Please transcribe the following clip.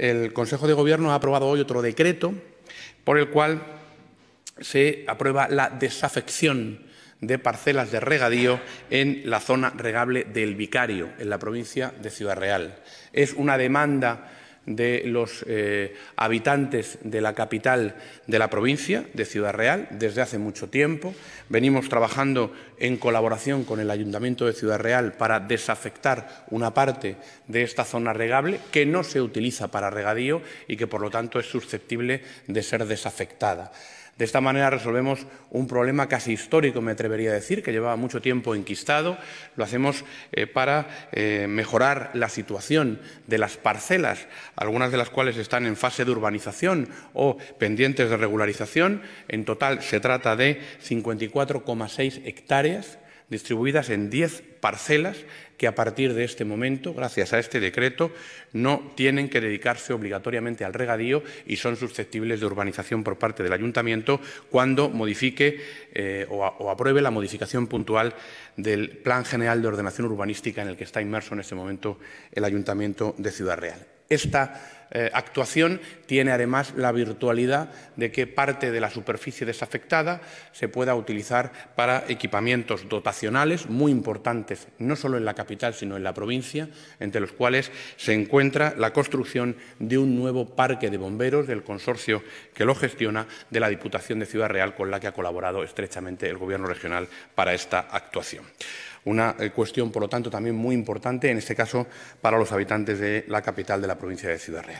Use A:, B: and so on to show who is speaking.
A: el Consejo de Gobierno ha aprobado hoy otro decreto por el cual se aprueba la desafección de parcelas de regadío en la zona regable del Vicario, en la provincia de Ciudad Real. Es una demanda de los eh, habitantes de la capital de la provincia, de Ciudad Real, desde hace mucho tiempo. Venimos trabajando en colaboración con el Ayuntamiento de Ciudad Real para desafectar una parte de esta zona regable que no se utiliza para regadío y que, por lo tanto, es susceptible de ser desafectada. De esta manera resolvemos un problema casi histórico, me atrevería a decir, que llevaba mucho tiempo enquistado. Lo hacemos eh, para eh, mejorar la situación de las parcelas, algunas de las cuales están en fase de urbanización o pendientes de regularización. En total se trata de 54,6 hectáreas distribuidas en 10 parcelas que a partir de este momento, gracias a este decreto, no tienen que dedicarse obligatoriamente al regadío y son susceptibles de urbanización por parte del ayuntamiento cuando modifique eh, o, apruebe la modificación puntual del Plan General de Ordenación Urbanística en el que está inmerso en este momento el ayuntamiento de Ciudad Real. Esta eh, actuación tiene además la virtualidad de que parte de la superficie desafectada se pueda utilizar para equipamientos dotacionales muy importantes, no solo en la capital, sino en la provincia, entre los cuales se encuentra la construcción de un nuevo parque de bomberos del consorcio que lo gestiona de la Diputación de Ciudad Real, con la que ha colaborado estrechamente el Gobierno regional para esta actuación. Una eh, cuestión, por lo tanto, también muy importante, en este caso, para los habitantes de la capital de la provincia de Ciudad Real.